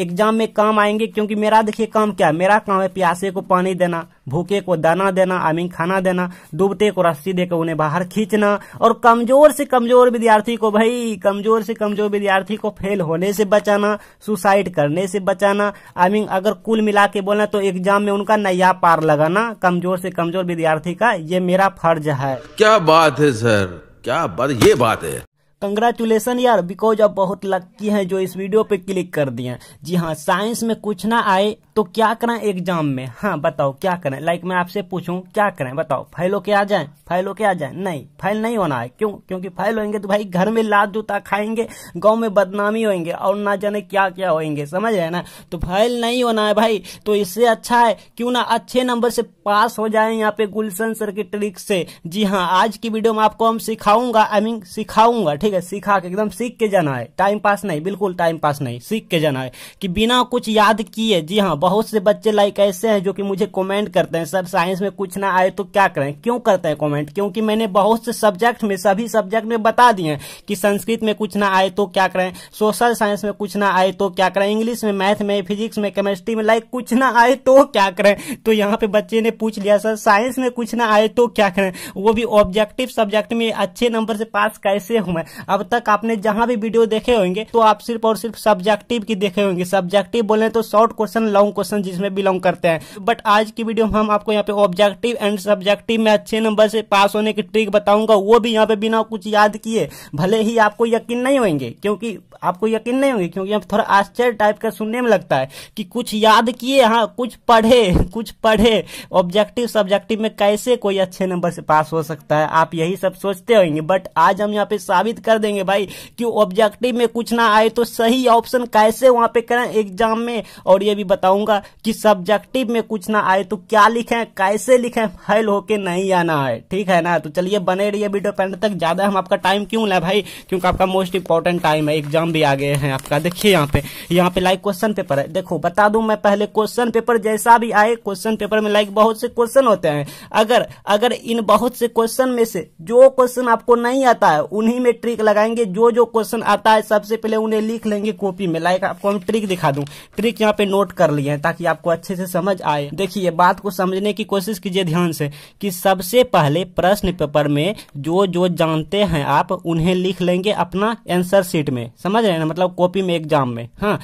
Exam में काम आएंगे क्योंकि मेरा देखिए काम क्या है मेरा काम है प्यासे को पानी देना भूखे को दाना देना आई मीन खाना देना डूबते को रस्सी देकर उन्हें बाहर खींचना और कमजोर से कमजोर विद्यार्थी को भाई कमजोर से कमजोर विद्यार्थी को फेल होने से बचाना सुसाइड करने से बचाना आई मीन अगर कुल मिला के बोलना तो एग्जाम में उनका नया पार लगाना कमजोर से कमजोर विद्यार्थी का ये मेरा फर्ज है क्या बात है सर क्या बात ये बात है कंग्रेचुलेसन यार बिकॉज आप बहुत लक्की हैं जो इस वीडियो पे क्लिक कर दिए जी हाँ साइंस में कुछ ना आए तो क्या करें एग्जाम में हाँ बताओ क्या करें लाइक मैं आपसे पूछूं क्या करें बताओ फाइल होके आ जाए फाइल होके आ जाए नहीं फाइल नहीं होना है क्यों क्योंकि फाइल होएंगे तो भाई घर में लाद जूता खाएंगे गाँव में बदनामी होएंगे और ना जाने क्या क्या होएंगे समझ रहे ना तो फाइल नहीं होना है भाई तो इससे अच्छा है क्यों ना अच्छे नंबर से पास हो जाए यहाँ पे गुलशन सर की ट्रिक से जी हाँ आज की वीडियो में आपको हम सिखाऊंगा आई मीन सिखाऊंगा ठीक ठीक है सीखा के एकदम सीख के जाना है टाइम पास नहीं बिल्कुल टाइम पास नहीं सीख के जाना है कि बिना कुछ याद किए जी हाँ बहुत से बच्चे लाइक ऐसे हैं जो कि मुझे कमेंट करते हैं सर साइंस में कुछ ना आए तो क्या करें क्यों करते हैं कमेंट क्योंकि मैंने बहुत से सब्जेक्ट में सभी सब्जेक्ट में बता दिए कि संस्कृत में कुछ ना आए तो क्या करें सोशल साइंस में कुछ ना आए तो क्या करें इंग्लिश में मैथ में फिजिक्स में केमिस्ट्री में लाइक कुछ ना आए तो क्या करें तो यहाँ पे बच्चे ने पूछ लिया सर साइंस में कुछ ना आए तो क्या करें वो भी ऑब्जेक्टिव सब्जेक्ट में अच्छे नंबर से पास कैसे हुए अब तक आपने जहां भी वीडियो देखे होंगे तो आप सिर्फ और सिर्फ सब्जेक्टिव की देखे होंगे सब्जेक्टिव बोले तो शॉर्ट क्वेश्चन लॉन्ग क्वेश्चन जिसमें बिलोंग करते हैं बट आज की वीडियो में हम आपको यहाँ पे ऑब्जेक्टिव एंड सब्जेक्टिव में अच्छे नंबर से पास होने की ट्रिक बताऊंगा वो भी यहाँ पे बिना कुछ याद किए भले ही आपको यकीन नहीं होंगे क्योंकि आपको यकीन नहीं होंगे क्योंकि यहाँ थोड़ा आश्चर्य टाइप का सुनने में लगता है कि कुछ याद किए हाँ कुछ पढ़े कुछ पढ़े ऑब्जेक्टिव सब्जेक्टिव में कैसे कोई अच्छे नंबर से पास हो सकता है आप यही सब सोचते होंगे बट आज हम यहाँ पे साबित कर कर देंगे भाई कि ऑब्जेक्टिव में कुछ ना आए तो सही ऑप्शन कैसे वहां पे करें एग्जाम में और ये भी बताऊंगा कि सब्जेक्टिव में कुछ ना आए तो क्या लिखें कैसे लिखें फेल होके नहीं आना है ठीक है ना तो चलिए बने रहिए वीडियो पर तक ज्यादा हम आपका टाइम क्यों लें भाई क्योंकि आपका मोस्ट इंपॉर्टेंट टाइम है एग्जाम भी आ गए हैं आपका देखिए यहाँ पे यहाँ पे लाइक क्वेश्चन पेपर है देखो बता दू मैं पहले क्वेश्चन पेपर जैसा भी आए क्वेश्चन पेपर में लाइक बहुत से क्वेश्चन होते हैं अगर अगर इन बहुत से क्वेश्चन में से जो क्वेश्चन आपको नहीं आता है उन्हीं में ट्रिक ट्रिक लगाएंगे जो जो क्वेश्चन आता है सबसे पहले उन्हें लिख लेंगे कॉपी में लाइक आपको हम ट्रिक दिखा दूं ट्रिक यहाँ पे नोट कर लिए हैं ताकि आपको अच्छे से समझ आए देखिए बात को समझने की कोशिश कीजिए ध्यान से कि सबसे पहले प्रश्न पेपर में जो जो जानते हैं आप उन्हें लिख लेंगे अपना एंसर शीट में समझ रहे हैं ना मतलब कॉपी में एग्जाम में हाँ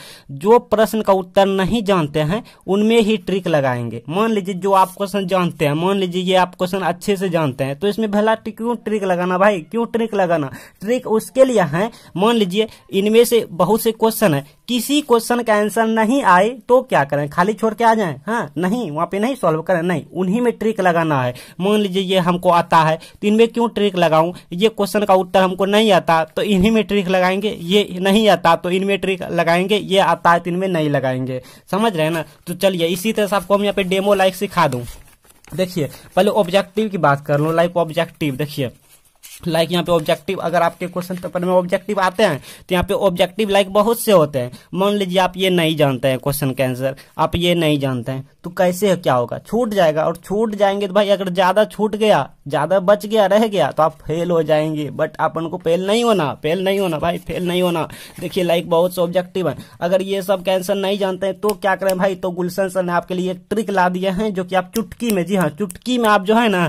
जो प्रश्न का उत्तर नहीं जानते हैं उनमें ही ट्रिक लगाएंगे मान लीजिए जो आप क्वेश्चन जानते हैं मान लीजिए ये आप क्वेश्चन अच्छे से जानते हैं तो इसमें भला क्यों ट्रिक लगाना भाई क्यों ट्रिक लगाना ट्रिक नागरिक उसके लिए है मान लीजिए इनमें से बहुत से क्वेश्चन है किसी क्वेश्चन का आंसर नहीं आए तो क्या करें खाली छोड़ के आ जाए हाँ नहीं वहां पे नहीं सॉल्व करें नहीं उन्हीं में ट्रिक लगाना है मान लीजिए ये हमको आता है तो इनमें क्यों ट्रिक लगाऊं ये क्वेश्चन का उत्तर हमको नहीं आता तो इन्हीं में ट्रिक लगाएंगे ये नहीं आता तो इनमें ट्रिक लगाएंगे ये आता है तो इनमें नहीं लगाएंगे समझ रहे ना तो चलिए इसी तरह से आपको हम यहाँ पे डेमो लाइक सिखा दू देखिए पहले ऑब्जेक्टिव की बात कर लो लाइक ऑब्जेक्टिव देखिए लाइक यहाँ पे ऑब्जेक्टिव अगर आपके क्वेश्चन पेपर में ऑब्जेक्टिव आते हैं तो यहाँ पे ऑब्जेक्टिव लाइक बहुत से होते हैं मान लीजिए आप ये नहीं जानते हैं क्वेश्चन के आंसर आप ये नहीं जानते हैं तो कैसे क्या होगा छूट जाएगा और छूट जाएंगे तो भाई अगर ज्यादा छूट गया ज्यादा बच गया रह गया तो आप फेल हो जाएंगे बट अपन को फेल नहीं होना फेल नहीं होना भाई फेल नहीं होना देखिए लाइक बहुत सब्जेक्टिव है अगर ये सब कैंसर नहीं जानते हैं तो क्या करें भाई तो गुलशन सर ने आपके लिए एक ट्रिक ला दिए हैं जो कि आप चुटकी में जी हाँ चुटकी में आप जो है ना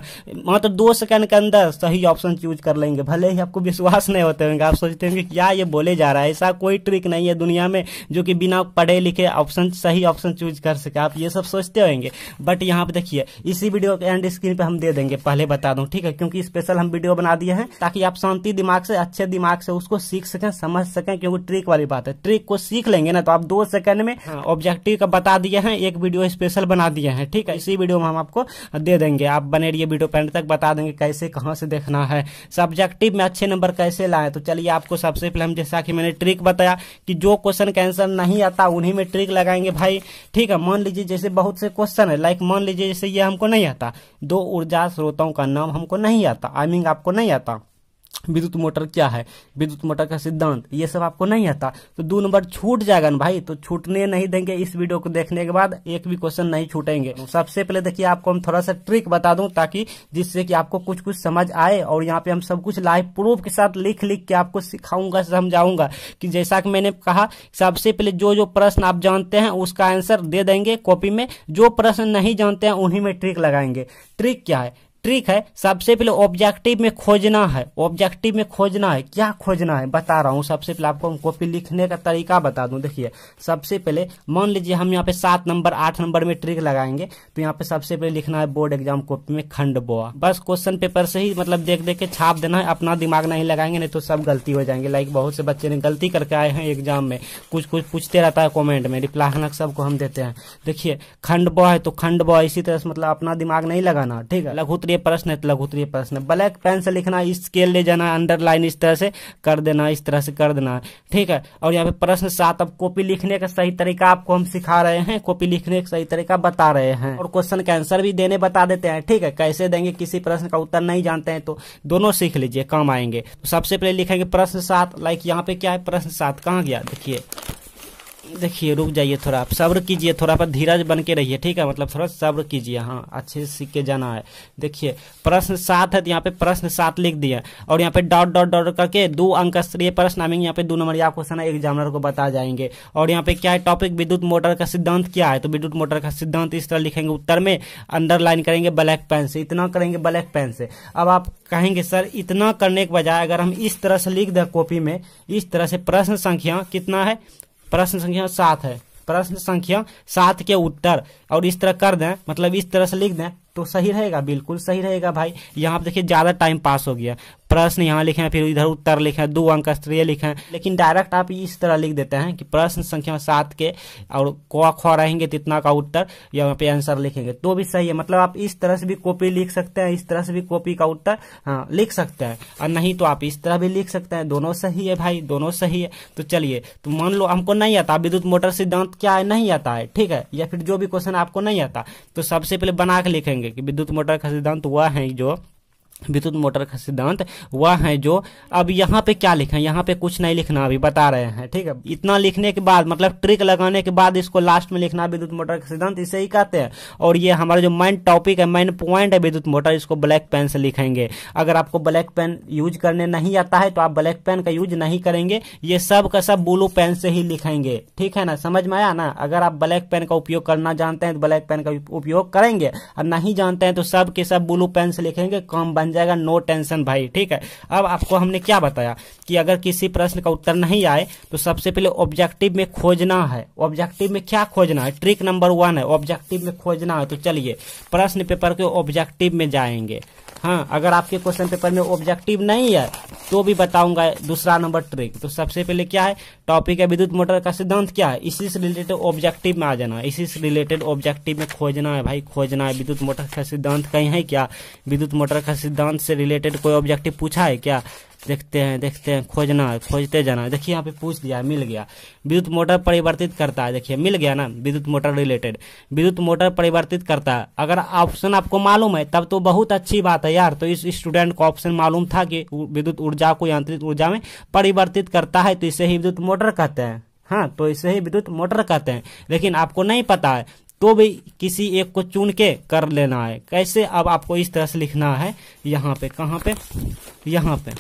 मात्र दो सेकंड के अंदर सही ऑप्शन चूज कर लेंगे भले ही आपको विश्वास नहीं होते होंगे आप सोचते होंगे क्या ये बोले जा रहा है ऐसा कोई ट्रिक नहीं है दुनिया में जो कि बिना पढ़े लिखे ऑप्शन सही ऑप्शन चूज कर सके आप ये सब सोच समझते होंगे बट यहाँ पे देखिए इसी वीडियो के एंड स्क्रीन पे हम दे देंगे पहले बता दूं ठीक है क्योंकि स्पेशल हम वीडियो बना दिए हैं ताकि आप शांति दिमाग से अच्छे दिमाग से उसको सीख सकें समझ सकें क्योंकि ट्रिक वाली बात है ट्रिक को सीख लेंगे ना तो आप दो सेकंड में ऑब्जेक्टिव हाँ। का बता दिए हैं एक वीडियो स्पेशल बना दिए हैं ठीक है इसी वीडियो में हम आपको दे देंगे आप बने रहिए वीडियो पेंट तक बता देंगे कैसे कहाँ से देखना है सब्जेक्टिव में अच्छे नंबर कैसे लाए तो चलिए आपको सबसे पहले हम जैसा कि मैंने ट्रिक बताया कि जो क्वेश्चन कैंसर नहीं आता उन्हीं में ट्रिक लगाएंगे भाई ठीक है मान लीजिए जैसे बहुत बहुत से क्वेश्चन है लाइक मान लीजिए जैसे ये हमको नहीं आता दो ऊर्जा स्रोतों का नाम हमको नहीं आता आई मीन आपको नहीं आता विद्युत मोटर क्या है विद्युत मोटर का सिद्धांत ये सब आपको नहीं आता तो दो नंबर छूट जाएगा ना भाई तो छूटने नहीं देंगे इस वीडियो को देखने के बाद एक भी क्वेश्चन नहीं छूटेंगे सबसे पहले देखिए आपको हम थोड़ा सा ट्रिक बता दूं ताकि जिससे कि आपको कुछ कुछ समझ आए और यहाँ पे हम सब कुछ लाइव प्रूफ के साथ लिख लिख के आपको सिखाऊंगा समझाऊंगा कि जैसा कि मैंने कहा सबसे पहले जो जो प्रश्न आप जानते हैं उसका आंसर दे देंगे कॉपी में जो प्रश्न नहीं जानते हैं उन्हीं में ट्रिक लगाएंगे ट्रिक क्या है ट्रिक है सबसे पहले ऑब्जेक्टिव में खोजना है ऑब्जेक्टिव में खोजना है क्या खोजना है बता रहा हूँ सबसे पहले आपको कॉपी लिखने का तरीका बता दूं देखिए सबसे पहले मान लीजिए हम यहाँ पे सात नंबर आठ नंबर में ट्रिक लगाएंगे तो यहाँ पे सबसे पहले लिखना है बोर्ड एग्जाम कॉपी में खंड बोआ बस क्वेश्चन पेपर से ही मतलब देख देख के छाप देना है अपना दिमाग नहीं लगाएंगे नहीं तो सब गलती हो जाएंगे लाइक बहुत से बच्चे ने गलती करके आए हैं एग्जाम में कुछ कुछ पूछते रहता है कॉमेंट में रिप्लाई सबको हम देते हैं देखिए खंड बॉ है तो खंड बॉ इसी तरह से मतलब अपना दिमाग नहीं लगाना ठीक है लघुत्री उत्तरीय प्रश्न है तो लघु उत्तरीय प्रश्न ब्लैक पेन से लिखना स्केल ले जाना अंडरलाइन इस तरह से कर देना इस तरह से कर देना ठीक है और यहाँ पे प्रश्न सात अब कॉपी लिखने का सही तरीका आपको हम सिखा रहे हैं कॉपी लिखने का सही तरीका बता रहे हैं और क्वेश्चन का आंसर भी देने बता देते हैं ठीक है कैसे देंगे किसी प्रश्न का उत्तर नहीं जानते हैं तो दोनों सीख लीजिए काम आएंगे तो सबसे पहले लिखेंगे प्रश्न सात लाइक यहाँ पे क्या है प्रश्न सात कहाँ गया देखिए देखिए रुक जाइए थोड़ा आप सब्र कीजिए थोड़ा पर धीरज बन के रहिए ठीक है मतलब थोड़ा सब्र कीजिए हाँ अच्छे से सीख के जाना है देखिए प्रश्न सात है तो यहाँ पे प्रश्न सात लिख दिया और यहाँ पे डॉट डॉट डॉट करके दो अंक स्तरीय प्रश्न आएंगे यहाँ पे दो नंबर या क्वेश्चन एग्जामिनर को बता जाएंगे और यहाँ पे क्या है टॉपिक विद्युत मोटर का सिद्धांत क्या है तो विद्युत मोटर का सिद्धांत इस तरह लिखेंगे उत्तर में अंडरलाइन करेंगे ब्लैक पेन से इतना करेंगे ब्लैक पेन से अब आप कहेंगे सर इतना करने के बजाय अगर हम इस तरह से लिख दें कॉपी में इस तरह से प्रश्न संख्या कितना है प्रश्न संख्या सात है प्रश्न संख्या सात के उत्तर और इस तरह कर दें मतलब इस तरह से लिख दें तो सही रहेगा बिल्कुल सही रहेगा भाई यहाँ पे देखिए ज्यादा टाइम पास हो गया प्रश्न यहाँ लिखे हैं फिर इधर उत्तर लिखे हैं दो अंक स्त्रीय लिखे हैं लेकिन डायरेक्ट आप इस तरह लिख देते हैं कि प्रश्न संख्या सात के और क ख रहेंगे तो इतना का उत्तर यहाँ पे आंसर लिखेंगे तो भी सही है मतलब आप इस तरह से भी कॉपी लिख सकते हैं इस तरह से भी कॉपी का उत्तर हाँ लिख सकते हैं और नहीं तो आप इस तरह भी लिख सकते हैं दोनों सही है भाई दोनों सही है तो चलिए तो मान लो हमको नहीं आता विद्युत मोटर सिद्धांत क्या है नहीं आता है ठीक है या फिर जो भी क्वेश्चन आपको नहीं आता तो सबसे पहले बना के लिखेंगे कि विद्युत मोटर का सिद्धांत वह है जो विद्युत मोटर का सिद्धांत वह है जो अब यहाँ पे क्या है यहाँ पे कुछ नहीं लिखना अभी बता रहे हैं ठीक है इतना लिखने के बाद मतलब ट्रिक लगाने के बाद इसको लास्ट में लिखना विद्युत मोटर का सिद्धांत इसे ही कहते हैं और ये हमारा जो मेन टॉपिक है मेन पॉइंट है विद्युत मोटर इसको ब्लैक पेन से लिखेंगे अगर आपको ब्लैक पेन यूज करने नहीं आता है तो आप ब्लैक पेन का यूज नहीं करेंगे ये सब का सब ब्लू पेन से ही लिखेंगे ठीक है ना समझ में आया ना अगर आप ब्लैक पेन का उपयोग करना जानते हैं तो ब्लैक पेन का उपयोग करेंगे और नहीं जानते हैं तो सब के सब ब्लू पेन से लिखेंगे कॉम्बाइन बन जाएगा नो टेंशन भाई ठीक है अब आपको हमने क्या बताया कि अगर किसी प्रश्न का उत्तर नहीं आए तो सबसे पहले ऑब्जेक्टिव में खोजना है ऑब्जेक्टिव में क्या खोजना है ट्रिक नंबर वन है ऑब्जेक्टिव में खोजना है तो चलिए प्रश्न पेपर के ऑब्जेक्टिव में जाएंगे हाँ अगर आपके क्वेश्चन पेपर में ऑब्जेक्टिव नहीं है तो भी बताऊंगा दूसरा नंबर ट्रिक तो सबसे पहले क्या है टॉपिक है विद्युत मोटर का सिद्धांत क्या है इसी से रिलेटेड ऑब्जेक्टिव में आ जाना इसी से रिलेटेड ऑब्जेक्टिव में खोजना है भाई खोजना है विद्युत मोटर का सिद्धांत कहीं है क्या विद्युत मोटर का सिद्धांत से रिलेटेड कोई ऑब्जेक्टिव पूछा है क्या देखते हैं देखते हैं खोजना है खोजते जाना है देखिए यहाँ पे पूछ दिया मिल गया विद्युत मोटर परिवर्तित करता है देखिए मिल गया ना विद्युत मोटर रिलेटेड विद्युत मोटर परिवर्तित करता है अगर ऑप्शन आपको मालूम है तब तो बहुत अच्छी बात है यार तो इस स्टूडेंट को ऑप्शन मालूम था कि विद्युत ऊर्जा को यांत्रिक ऊर्जा में परिवर्तित करता है तो इसे ही विद्युत मोटर कहते हैं हाँ तो इसे ही विद्युत मोटर कहते हैं लेकिन आपको नहीं पता है तो भी किसी एक को चुन के कर लेना है कैसे अब आपको इस तरह से लिखना है यहाँ पे कहाँ पे यहाँ पे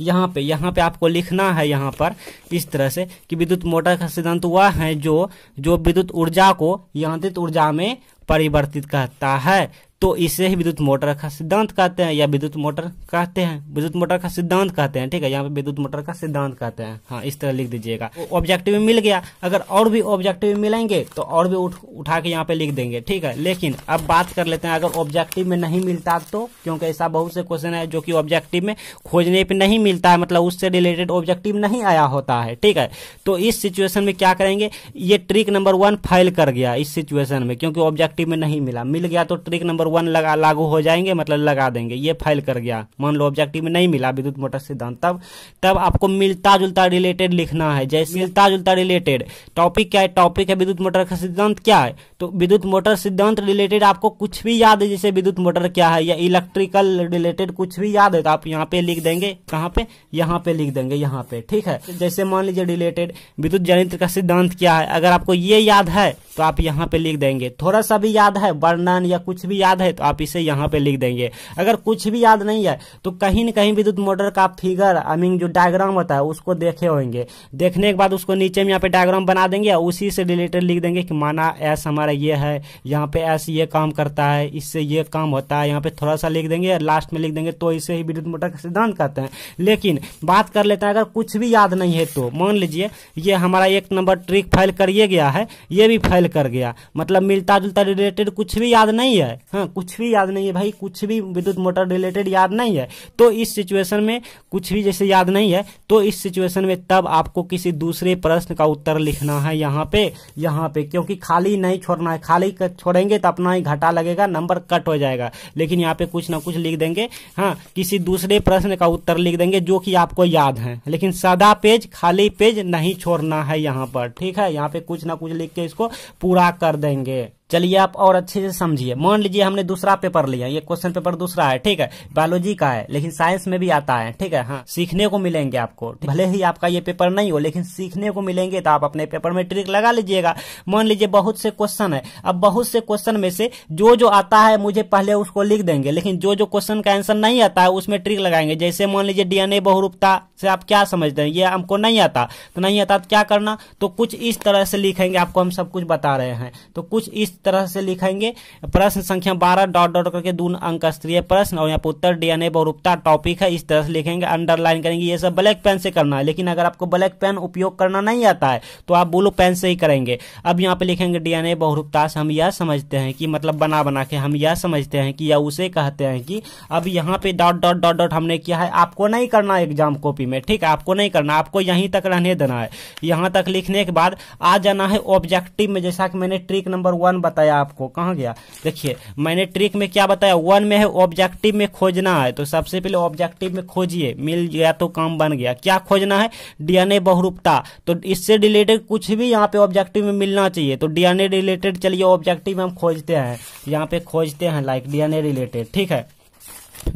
यहाँ पे यहाँ पे आपको लिखना है यहाँ पर इस तरह से कि विद्युत मोटर का सिद्धांत वह है जो जो विद्युत ऊर्जा को यांत्रित ऊर्जा में परिवर्तित करता है तो इसे ही विद्युत मोटर का सिद्धांत कहते हैं या विद्युत मोटर कहते हैं विद्युत मोटर का सिद्धांत कहते हैं ठीक है यहाँ पे विद्युत मोटर का सिद्धांत कहते हैं हाँ इस तरह लिख दीजिएगा ऑब्जेक्टिव मिल गया अगर और भी ऑब्जेक्टिव मिलेंगे तो और भी उठ, उठा के यहाँ पे लिख देंगे ठीक है लेकिन अब बात कर लेते हैं अगर ऑब्जेक्टिव में नहीं मिलता तो क्योंकि ऐसा बहुत से क्वेश्चन है जो की ऑब्जेक्टिव में खोजने पर नहीं मिलता है मतलब उससे रिलेटेड ऑब्जेक्टिव नहीं आया होता है ठीक है तो इस सिचुएशन में क्या करेंगे ये ट्रिक नंबर वन फाइल कर गया इस सिचुएशन में क्योंकि ऑब्जेक्टिव में नहीं मिला मिल गया तो ट्रिक नंबर वन लगा लागू हो जाएंगे मतलब लगा देंगे ये फाइल कर गया मान लो ऑब्जेक्टिव में नहीं मिला विद्युत मोटर सिद्धांत तब तब आपको मिलता जुलता रिलेटेड लिखना है जैसे मिलता जुलता रिलेटेड टॉपिक क्या है टॉपिक है विद्युत मोटर का सिद्धांत क्या है तो विद्युत मोटर सिद्धांत रिलेटेड आपको कुछ भी याद है जैसे विद्युत मोटर क्या है या इलेक्ट्रिकल रिलेटेड कुछ भी याद है तो आप यहाँ पे लिख देंगे कहाँ पे यहाँ पे लिख देंगे यहाँ पे ठीक है जैसे मान लीजिए रिलेटेड विद्युत जनित्र का सिद्धांत क्या है अगर आपको ये याद है तो आप यहाँ पे लिख देंगे थोड़ा सा भी याद है वर्णन या कुछ भी याद है तो आप इसे यहाँ पे लिख देंगे अगर कुछ भी याद नहीं है तो कहीं न कहीं विद्युत मोटर का फिगर आई मीन जो डायग्राम होता है उसको देखे होंगे देखने के बाद उसको नीचे में यहाँ पे डायग्राम बना देंगे और उसी से रिलेटेड लिख देंगे कि माना एस हमारा ये है यहाँ पे एस ये काम करता है इससे ये काम होता है यहाँ पे थोड़ा सा लिख देंगे लास्ट में लिख देंगे तो इसे ही विद्युत मोटर का सिद्धांत कहते हैं लेकिन बात कर लेते हैं अगर कुछ भी याद नहीं है तो मान लीजिए ये हमारा एक नंबर ट्रिक फाइल करिए गया है ये भी फाइल कर गया मतलब मिलता जुलता रिलेटेड कुछ भी याद नहीं है हाँ में कुछ भी याद नहीं है भाई कुछ भी विद्युत मोटर रिलेटेड याद नहीं है तो इस सिचुएशन में कुछ भी जैसे याद नहीं है तो इस सिचुएशन में तब आपको किसी दूसरे प्रश्न का उत्तर लिखना है यहाँ पे यहाँ पे क्योंकि खाली नहीं छोड़ना है खाली छोड़ेंगे तो अपना ही घाटा लगेगा नंबर कट हो जाएगा लेकिन यहाँ पे कुछ ना कुछ लिख देंगे हाँ किसी दूसरे प्रश्न का उत्तर लिख देंगे जो कि आपको याद है लेकिन सदा पेज खाली पेज नहीं छोड़ना है यहाँ पर ठीक है यहाँ पे कुछ ना कुछ लिख के इसको पूरा कर देंगे चलिए आप और अच्छे से समझिए मान लीजिए हमने दूसरा पेपर लिया ये क्वेश्चन पेपर दूसरा है ठीक है बायोलॉजी का है लेकिन साइंस में भी आता है ठीक है हाँ सीखने को मिलेंगे आपको भले ही आपका ये पेपर नहीं हो लेकिन सीखने को मिलेंगे तो आप अपने पेपर में ट्रिक लगा लीजिएगा मान लीजिए बहुत से क्वेश्चन है अब बहुत से क्वेश्चन में से जो जो आता है मुझे पहले उसको लिख देंगे लेकिन जो जो क्वेश्चन का आंसर नहीं आता है उसमें ट्रिक लगाएंगे जैसे मान लीजिए डीएनए बहुरूपता से आप क्या समझते हैं ये हमको नहीं आता तो नहीं आता तो क्या करना तो कुछ इस तरह से लिखेंगे आपको हम सब कुछ बता रहे हैं तो कुछ इस तरह से लिखेंगे प्रश्न संख्या बारह डॉट डॉट करके दून अंक स्त्रीय प्रश्न और यहाँ पर उत्तर डी एन बहुरूपता टॉपिक है इस तरह से लिखेंगे अंडरलाइन करेंगे ये सब ब्लैक पेन से करना है लेकिन अगर आपको ब्लैक पेन उपयोग करना नहीं आता है तो आप ब्लू पेन से ही करेंगे अब यहाँ पे लिखेंगे डी एन बहुरूपता से हम यह समझते हैं कि मतलब बना बना के हम यह समझते हैं कि या उसे कहते हैं कि अब यहाँ पे डॉट डॉट डॉट डॉट हमने किया है आपको नहीं करना एग्जाम कॉपी में ठीक है आपको नहीं करना आपको यहीं तक रहने देना है यहाँ तक लिखने के बाद आ जाना है ऑब्जेक्टिव में जैसा कि मैंने ट्रिक नंबर वन बताया आपको कहाँ गया देखिए मैंने ट्रिक में क्या बताया वन में है ऑब्जेक्टिव में खोजना है तो सबसे पहले ऑब्जेक्टिव में खोजिए मिल गया तो काम बन गया क्या खोजना है डीएनए बहुरूपता तो इससे रिलेटेड कुछ भी यहाँ पे ऑब्जेक्टिव में मिलना चाहिए तो डीएनए रिलेटेड चलिए ऑब्जेक्टिव हम खोजते हैं यहाँ पे खोजते हैं लाइक डीएनए रिलेटेड ठीक है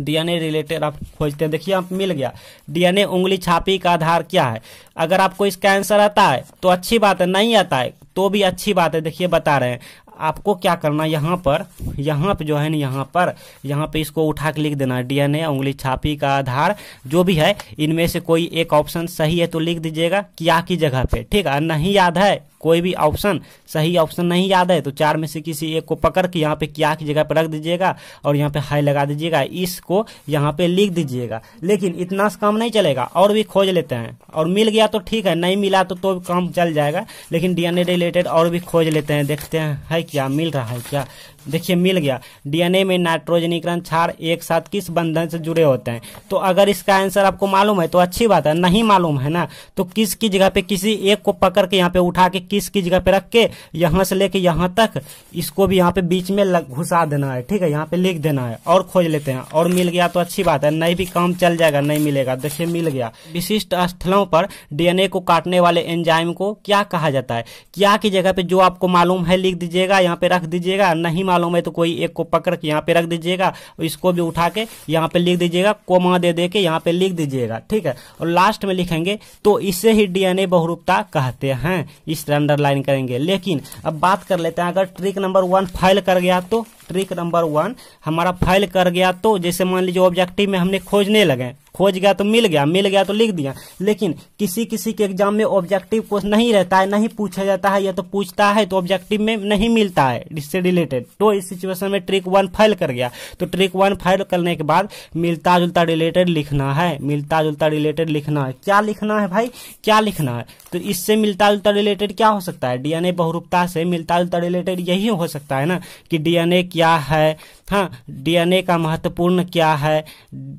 डीएनए रिलेटेड आप खोजते हैं देखिए आप मिल गया डीएनए उंगली छापी का आधार क्या है अगर आपको इसका आंसर आता है तो अच्छी बात है नहीं आता है तो भी अच्छी बात है देखिए बता रहे हैं आपको क्या करना यहाँ पर यहाँ पे जो है ना यहाँ पर यहाँ पे इसको उठा के लिख देना डीएनए उंगली छापी का आधार जो भी है इनमें से कोई एक ऑप्शन सही है तो लिख दीजिएगा क्या की जगह पे ठीक है नहीं याद है कोई भी ऑप्शन सही ऑप्शन नहीं याद है तो चार में से किसी एक को पकड़ के यहाँ पे क्या की जगह पर रख दीजिएगा और यहाँ पे हाई लगा दीजिएगा इसको यहाँ पे लिख दीजिएगा लेकिन इतना काम नहीं चलेगा और भी खोज लेते हैं और मिल गया तो ठीक है नहीं मिला तो तो काम चल जाएगा लेकिन डीएनए रिलेटेड और भी खोज लेते हैं देखते हैं है क्या मिल रहा है क्या देखिए मिल गया डीएनए में नाइट्रोजनीकरण क्षार एक साथ किस बंधन से जुड़े होते हैं तो अगर इसका आंसर आपको मालूम है तो अच्छी बात है नहीं मालूम है ना तो किस की जगह पे किसी एक को पकड़ के यहाँ पे उठा के किस की जगह पे रख के यहाँ से लेके यहाँ तक इसको भी यहाँ पे बीच में घुसा देना है ठीक है यहाँ पे लिख देना है और खोज लेते हैं और मिल गया तो अच्छी बात है नहीं भी काम चल जाएगा नहीं मिलेगा देखिए मिल गया विशिष्ट स्थलों पर डीएनए को काटने वाले एंजाइम को क्या कहा जाता है क्या की जगह पे जो आपको मालूम है लिख दीजिएगा यहाँ पे रख दीजिएगा नहीं मालूम मालूम है तो कोई एक को पकड़ के यहाँ पे रख दीजिएगा इसको भी उठा के यहाँ पे लिख दीजिएगा कोमा दे दे के यहाँ पे लिख दीजिएगा ठीक है और लास्ट में लिखेंगे तो इसे ही डीएनए बहुरूपता कहते हैं इस तरह अंडरलाइन करेंगे लेकिन अब बात कर लेते हैं अगर ट्रिक नंबर वन फाइल कर गया तो ट्रिक नंबर वन हमारा फाइल कर गया तो जैसे मान लीजिए ऑब्जेक्टिव में हमने खोजने लगे खोज गया तो मिल गया मिल गया तो लिख दिया लेकिन किसी किसी के एग्जाम में ऑब्जेक्टिव क्वेश्चन नहीं रहता है नहीं पूछा जाता है या तो पूछता है तो ऑब्जेक्टिव में नहीं मिलता है इससे रिलेटेड तो इस सिचुएशन में ट्रिक वन फाइल कर गया तो ट्रिक वन फाइल करने के बाद मिलता जुलता रिलेटेड लिखना है मिलता जुलता रिलेटेड लिखना है क्या लिखना है भाई क्या लिखना है तो इससे मिलता जुलता रिलेटेड क्या हो सकता है डीएनए बहुरूपता से मिलता जुलता रिलेटेड यही हो सकता है ना कि डीएनए क्या है हाँ डीएनए का महत्वपूर्ण क्या है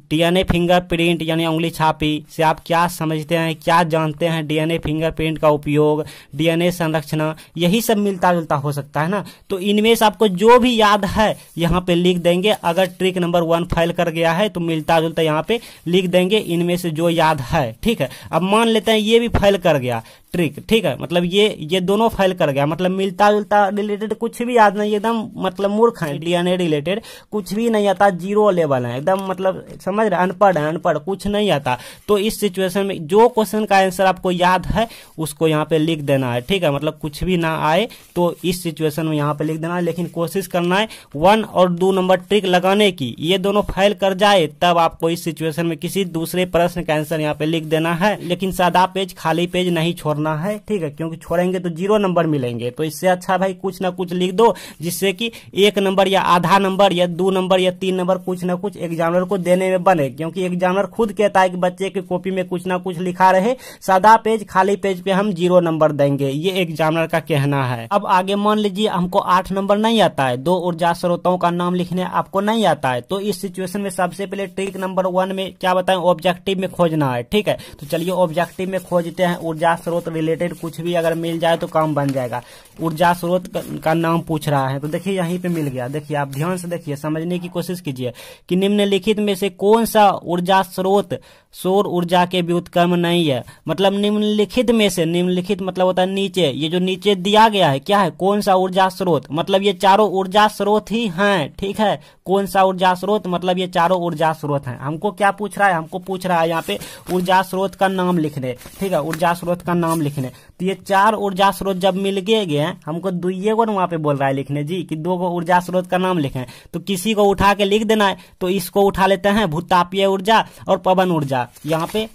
डीएनए फिंगरप्रिंट यानी उंगली छापी से आप क्या समझते हैं क्या जानते हैं डीएनए फिंगरप्रिंट का उपयोग डीएनए संरक्षण यही सब मिलता जुलता हो सकता है ना तो इनमें से आपको जो भी याद है यहाँ पे लिख देंगे अगर ट्रिक नंबर वन फाइल कर गया है तो मिलता जुलता यहाँ पे लिख देंगे इनमें से जो याद है ठीक है अब मान लेते हैं ये भी फाइल कर गया ट्रिक ठीक है मतलब ये ये दोनों फाइल कर गया मतलब मिलता जुलता रिलेटेड कुछ भी याद नहीं एकदम मतलब मूर्ख है डीएनए रिलेटेड कुछ भी नहीं आता जीरो लेवल है एकदम मतलब समझ रहे अनपढ़ है अनपढ़ कुछ नहीं आता तो इस सिचुएशन में जो क्वेश्चन का आंसर आपको याद है उसको यहाँ पे लिख देना है ठीक है मतलब कुछ भी ना आए तो इस सिचुएशन में यहाँ पे लिख देना है लेकिन कोशिश करना है वन और दो नंबर ट्रिक लगाने की ये दोनों फाइल कर जाए तब आपको इस सिचुएशन में किसी दूसरे प्रश्न का आंसर यहाँ पे लिख देना है लेकिन सादा पेज खाली पेज नहीं छोड़ना करना है ठीक है क्योंकि छोड़ेंगे तो जीरो नंबर मिलेंगे तो इससे अच्छा भाई कुछ ना कुछ लिख दो जिससे कि एक नंबर या आधा नंबर या दो नंबर या तीन नंबर कुछ ना कुछ एग्जामिनर को देने में बने क्योंकि एग्जामिनर खुद कहता है कि बच्चे की कॉपी में कुछ ना कुछ लिखा रहे सादा पेज खाली पेज पे हम जीरो नंबर देंगे ये एग्जामिनर का कहना है अब आगे मान लीजिए हमको आठ नंबर नहीं आता है दो ऊर्जा स्रोतों का नाम लिखने आपको नहीं आता है तो इस सिचुएशन में सबसे पहले ट्रिक नंबर वन में क्या बताएं ऑब्जेक्टिव में खोजना है ठीक है तो चलिए ऑब्जेक्टिव में खोजते हैं ऊर्जा स्रोत रिलेटेड तो कुछ भी अगर मिल जाए तो काम बन जाएगा ऊर्जा स्रोत का नाम पूछ रहा है तो देखिए यहीं पे मिल गया देखिए आप ध्यान से देखिए समझने की कोशिश कीजिए कि निम्नलिखित में से कौन सा ऊर्जा स्रोत सौर ऊर्जा के उत्कर्म नहीं है मतलब निम्नलिखित में से निम्नलिखित मतलब होता है नीचे ये जो नीचे दिया गया है क्या है कौन सा ऊर्जा स्रोत मतलब ये चारों ऊर्जा स्रोत ही हैं ठीक है कौन सा ऊर्जा स्रोत मतलब ये चारों ऊर्जा स्रोत हैं हमको क्या पूछ रहा है हमको पूछ रहा है यहाँ पे ऊर्जा स्रोत का नाम लिखने ठीक है ऊर्जा स्रोत का नाम लिखने तो ये चार ऊर्जा स्रोत जब मिल गए हैं हमको दुइये गो वहां पे बोल रहा है लिखने जी कि दो गो ऊर्जा स्रोत का नाम लिखें तो किसी को उठा के लिख देना है तो इसको उठा लेते हैं भूतापीय ऊर्जा और पवन ऊर्जा यहाँ पे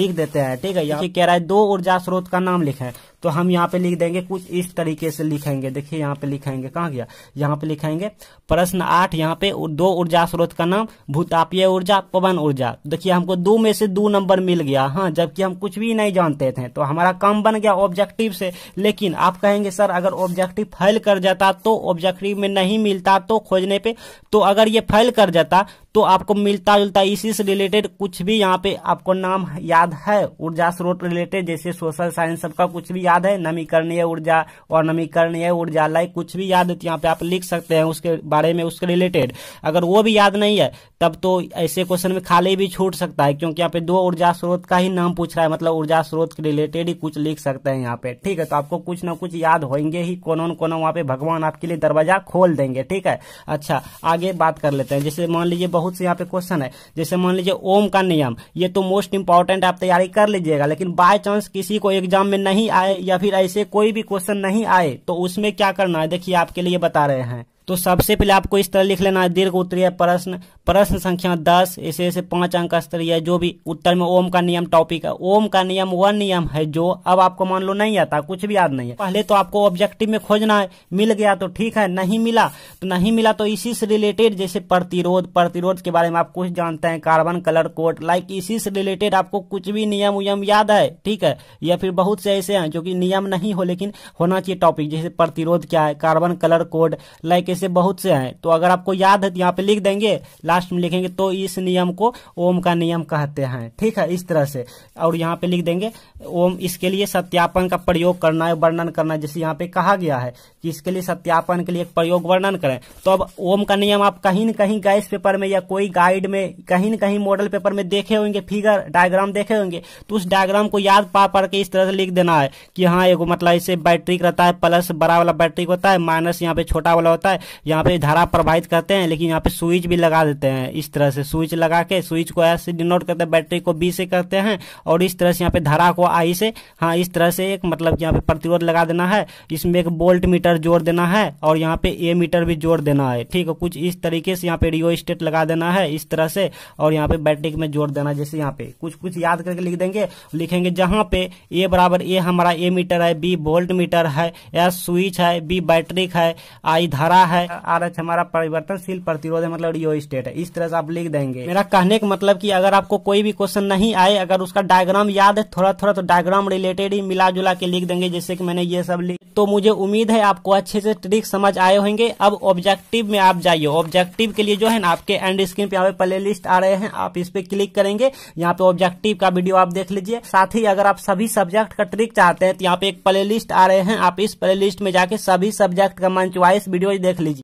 लिख देते हैं ठीक है यहाँ कह रहा है दो ऊर्जा स्रोत का नाम लिखे तो हम यहाँ पे लिख देंगे कुछ इस तरीके से लिखेंगे देखिए यहाँ पे लिखेंगे कहाँ गया यहाँ पे लिखेंगे प्रश्न आठ यहाँ पे दो ऊर्जा स्रोत का नाम भूतापीय ऊर्जा पवन ऊर्जा देखिए हमको दो में से दो नंबर मिल गया हाँ जबकि हम कुछ भी नहीं जानते थे तो हमारा काम बन गया ऑब्जेक्टिव से लेकिन आप कहेंगे सर अगर ऑब्जेक्टिव फैल कर जाता तो ऑब्जेक्टिव में नहीं मिलता तो खोजने पर तो अगर ये फैल कर जाता तो आपको मिलता जुलता इसी से रिलेटेड कुछ भी यहाँ पे आपको नाम याद है ऊर्जा स्रोत रिलेटेड जैसे सोशल साइंस सबका कुछ भी याद याद है नमीकरणीय ऊर्जा और नमीकरणीय ऊर्जा लाइक कुछ भी याद है यहाँ पे आप लिख सकते हैं उसके बारे में उसके रिलेटेड अगर वो भी याद नहीं है तब तो ऐसे क्वेश्चन में खाली भी छूट सकता है क्योंकि यहाँ पे दो ऊर्जा स्रोत का ही नाम पूछ रहा है मतलब ऊर्जा स्रोत के रिलेटेड ही कुछ लिख सकते हैं यहाँ पे ठीक है तो आपको कुछ ना कुछ याद होंगे ही कोनो न कोनो वहाँ पे भगवान आपके लिए दरवाजा खोल देंगे ठीक है अच्छा आगे बात कर लेते हैं जैसे मान लीजिए बहुत से यहाँ पे क्वेश्चन है जैसे मान लीजिए ओम का नियम ये तो मोस्ट इंपॉर्टेंट आप तैयारी कर लीजिएगा लेकिन बाय चांस किसी को एग्जाम में नहीं आए या फिर ऐसे कोई भी क्वेश्चन नहीं आए तो उसमें क्या करना है देखिए आपके लिए बता रहे हैं तो सबसे पहले आपको इस तरह लिख लेना है दीर्घ उत्तरीय प्रश्न प्रश्न संख्या दस ऐसे ऐसे पांच अंक स्तरीय जो भी उत्तर में ओम का नियम टॉपिक है ओम का नियम वह नियम है जो अब आपको मान लो नहीं आता कुछ भी याद नहीं है पहले तो आपको ऑब्जेक्टिव में खोजना है मिल गया तो ठीक है नहीं मिला तो नहीं मिला तो इसी से रिलेटेड जैसे प्रतिरोध प्रतिरोध के बारे में आप कुछ जानते हैं कार्बन कलर कोड लाइक इसी से रिलेटेड आपको कुछ भी नियम उयम याद है ठीक है या फिर बहुत से ऐसे है जो की नियम नहीं हो लेकिन होना चाहिए टॉपिक जैसे प्रतिरोध क्या है कार्बन कलर कोड लाइक ऐसे बहुत से हैं तो अगर आपको याद है तो यहाँ पे लिख देंगे लास्ट में लिखेंगे तो इस नियम को ओम का नियम कहते हैं ठीक है इस तरह से और यहाँ पे लिख देंगे ओम इसके लिए सत्यापन का प्रयोग करना है वर्णन करना जैसे यहाँ पे कहा गया है कि इसके लिए सत्यापन के लिए प्रयोग वर्णन करें तो अब ओम का नियम आप कहीं न कहीं गैस पेपर में या कोई गाइड में कहीं न कहीं मॉडल पेपर में देखे होंगे फिगर डायग्राम देखे होंगे तो उस डायग्राम को याद पा पड़ के इस तरह से लिख देना है कि हाँ एगो मतलब इसे बैटरी रहता है प्लस बड़ा वाला बैटरी होता है माइनस यहाँ पे छोटा वाला होता है यहाँ पे धारा प्रवाहित करते हैं लेकिन यहाँ पे स्विच भी लगा देते हैं इस तरह से स्विच लगा के स्विच को ऐसे डिनोट करते हैं बैटरी को बी से करते हैं और इस तरह से यहाँ पे धारा को आई से हाँ इस तरह से एक मतलब यहाँ पे प्रतिरोध लगा देना है इसमें एक बोल्ट मीटर जोड़ देना है और यहाँ पे ए मीटर भी जोड़ देना है ठीक है कुछ इस तरीके से यहाँ पे रियो स्टेट लगा देना है इस तरह से और यहाँ पे बैटरी में जोड़ देना जैसे यहाँ पे कुछ कुछ याद करके लिख देंगे लिखेंगे जहाँ पे ए बराबर ए हमारा ए मीटर है बी बोल्ट मीटर है एस स्विच है बी बैटरी है आई धारा है है हाँ। आर एच हमारा परिवर्तनशील प्रतिरोध है मतलब रियो स्टेट है इस तरह से आप लिख देंगे मेरा कहने का मतलब की अगर आपको कोई भी क्वेश्चन नहीं आए अगर उसका डायग्राम याद है थोड़ा थोड़ा तो डायग्राम रिलेटेड ही मिला जुला के लिख देंगे जैसे की मैंने ये सब लिख तो मुझे उम्मीद है आपको अच्छे से ट्रिक समझ आए होंगे अब ऑब्जेक्टिव में आप जाइए ऑब्जेक्टिव के लिए जो है ना आपके एंड स्क्रीन पे यहाँ प्ले लिस्ट आ रहे हैं आप इस पे क्लिक करेंगे यहाँ पे ऑब्जेक्टिव का वीडियो आप देख लीजिए साथ ही अगर आप सभी सब्जेक्ट का ट्रिक चाहते हैं तो यहाँ पे एक प्ले लिस्ट आ रहे हैं आप इस प्ले लिस्ट में जाके सभी सब्जेक्ट का मन च्वाइस वीडियो देख